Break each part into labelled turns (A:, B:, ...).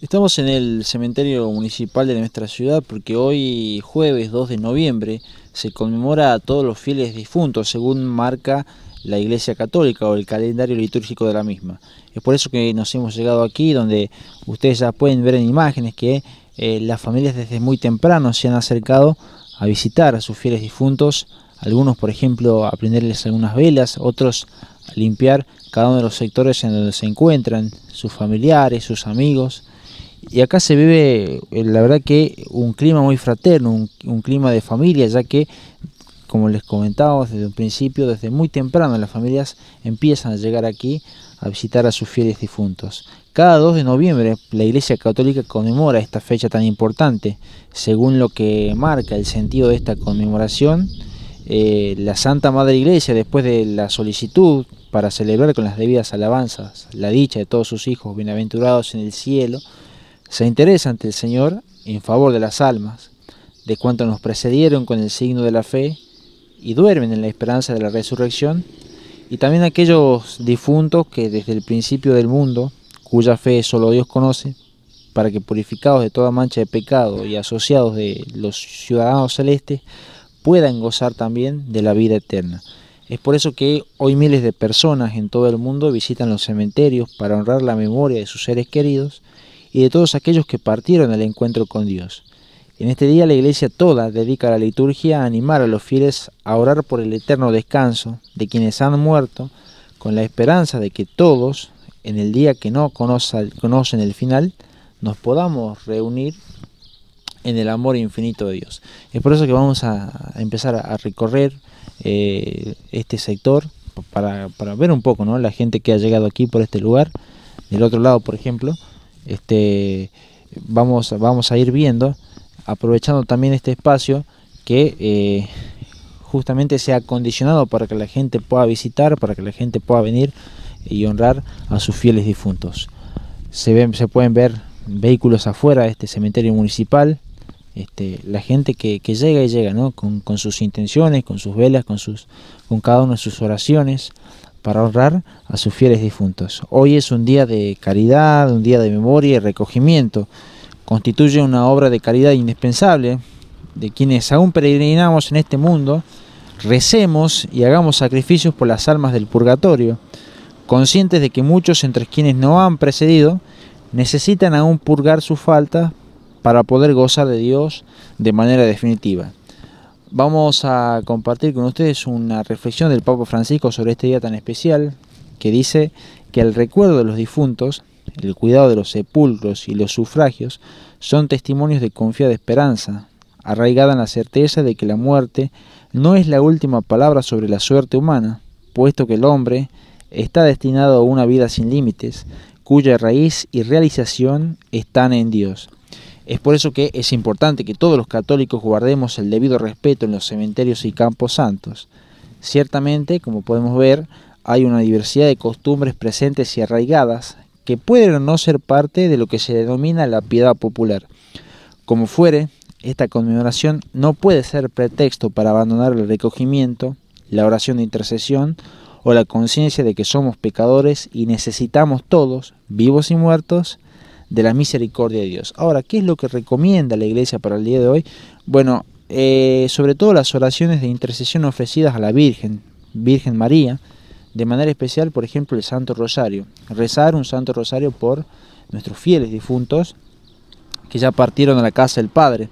A: Estamos en el cementerio municipal de nuestra ciudad porque hoy, jueves 2 de noviembre, se conmemora a todos los fieles difuntos, según marca la Iglesia Católica o el calendario litúrgico de la misma. Es por eso que nos hemos llegado aquí, donde ustedes ya pueden ver en imágenes que eh, las familias desde muy temprano se han acercado a visitar a sus fieles difuntos, algunos por ejemplo a prenderles algunas velas, otros a limpiar cada uno de los sectores en donde se encuentran, sus familiares, sus amigos, y acá se vive, eh, la verdad que un clima muy fraterno, un, clima de familia, ya que como les comentaba desde un principio, desde muy temprano las familias empiezan a llegar aquí a visitar a sus fieles difuntos. Cada 2 de noviembre la Iglesia Católica conmemora esta fecha tan importante. Según lo que marca el sentido de esta conmemoración, eh, la Santa Madre Iglesia, después de la solicitud para celebrar con las debidas alabanzas la dicha de todos sus hijos bienaventurados en el cielo, se interesa ante el Señor en favor de las almas, de cuantos nos precedieron con el signo de la fe y duermen en la esperanza de la resurrección, y también aquellos difuntos que desde el principio del mundo, cuya fe solo Dios conoce, para que purificados de toda mancha de pecado y asociados de los ciudadanos celestes, puedan gozar también de la vida eterna. Es por eso que hoy miles de personas en todo el mundo visitan los cementerios para honrar la memoria de sus seres queridos y de todos aquellos que partieron al encuentro con Dios. En este día la iglesia toda dedica la liturgia a animar a los fieles a orar por el eterno descanso de quienes han muerto, con la esperanza de que todos, en el día que no conocen el final, nos podamos reunir en el amor infinito de Dios. Es por eso que vamos a empezar a recorrer eh, este sector para, para, ver un poco ¿no? la gente que ha llegado aquí por este lugar, del otro lado por ejemplo, este, vamos, vamos a ir viendo, aprovechando también este espacio que eh, justamente se ha acondicionado para que la gente pueda visitar, para que la gente pueda venir y honrar a sus fieles difuntos. Se, ven, se pueden ver vehículos afuera de este cementerio municipal, este, la gente que, llega y llega, Con, sus intenciones, con sus velas, con, sus, con cada una de sus oraciones para honrar a sus fieles difuntos. Hoy es un día de caridad, un día de memoria y recogimiento. Constituye una obra de caridad indispensable de quienes aún peregrinamos en este mundo, recemos y hagamos sacrificios por las almas del purgatorio, conscientes de que muchos entre quienes no han precedido necesitan aún purgar su falta para poder gozar de Dios de manera definitiva. Vamos a compartir con ustedes una reflexión del Papa Francisco sobre este día tan especial, que dice que el recuerdo de los difuntos, el cuidado de los sepulcros y los sufragios son testimonios de confiada esperanza, arraigada en la certeza de que la muerte no es la última palabra sobre la suerte humana, puesto que el hombre está destinado a una vida sin límites, cuya raíz y realización están en Dios. Es por eso que es importante que todos los católicos guardemos el debido respeto en los cementerios y campos santos. Ciertamente, como podemos ver, hay una diversidad de costumbres presentes y arraigadas que pueden o no ser parte de lo que se denomina la piedad popular. Como fuere, esta conmemoración no puede ser pretexto para abandonar el recogimiento, la oración de intercesión o la conciencia de que somos pecadores y necesitamos todos, vivos y muertos, de la misericordia de Dios. Ahora, ¿qué es lo que recomienda la iglesia para el día de hoy? Bueno, eh, sobre todo las oraciones de intercesión ofrecidas a la Virgen, Virgen María, de manera especial, por ejemplo, el Santo Rosario. Rezar un Santo Rosario por nuestros fieles difuntos que ya partieron a la casa del Padre.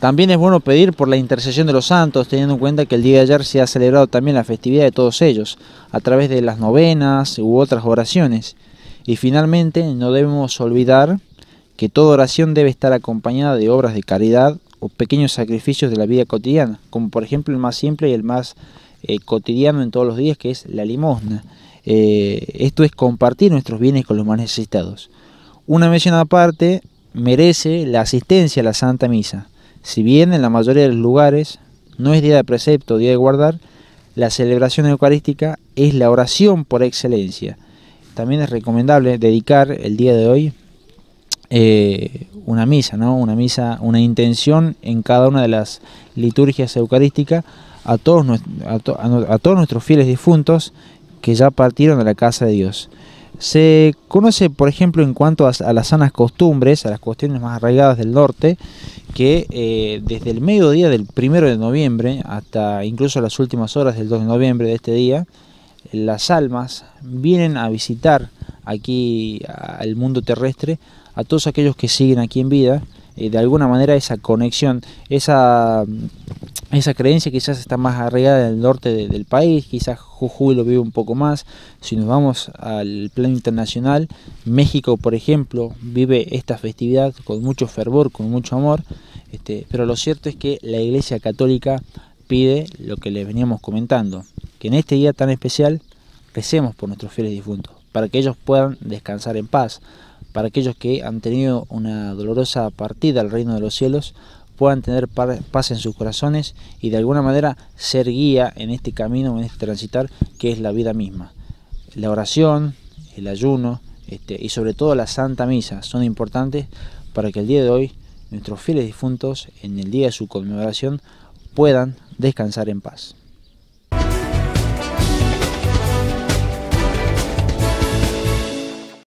A: También es bueno pedir por la intercesión de los santos, teniendo en cuenta que el día de ayer se ha celebrado también la festividad de todos ellos, a través de las novenas u otras oraciones. Y finalmente, no debemos olvidar que toda oración debe estar acompañada de obras de caridad o pequeños sacrificios de la vida cotidiana, como por ejemplo el más simple y el más eh, cotidiano en todos los días, que es la limosna. Eh, esto es compartir nuestros bienes con los más necesitados. Una mención aparte merece la asistencia a la Santa Misa. Si bien en la mayoría de los lugares no es día de precepto, día de guardar, la celebración eucarística es la oración por excelencia también es recomendable dedicar el día de hoy eh, una misa, ¿no? Una misa, una intención en cada una de las liturgias eucarísticas a todos, todos nuestros fieles difuntos que ya partieron de la casa de Dios. Se conoce, por ejemplo, en cuanto a, las sanas costumbres, a las cuestiones más arraigadas del norte, que eh, desde el mediodía del primero de noviembre hasta incluso las últimas horas del 2 de noviembre de este día, las almas vienen a visitar aquí al mundo terrestre a todos aquellos que siguen aquí en vida, eh, de alguna manera esa conexión, esa, mm, esa creencia quizás está más arraigada en el norte del país, quizás Jujuy lo vive un poco más, si nos vamos al plano internacional, México por ejemplo vive esta festividad con mucho fervor, con mucho amor, este, pero lo cierto es que la Iglesia Católica pide lo que les veníamos comentando, que en este día tan especial recemos por nuestros fieles difuntos, para que ellos puedan descansar en paz, para aquellos que han tenido una dolorosa partida al reino de los cielos, puedan tener paz en sus corazones y de alguna manera ser guía en este camino, en este transitar que es la vida misma. La oración, el ayuno este, y sobre todo la Santa Misa son importantes para que el día de hoy nuestros fieles difuntos en el día de su conmemoración puedan descansar en paz.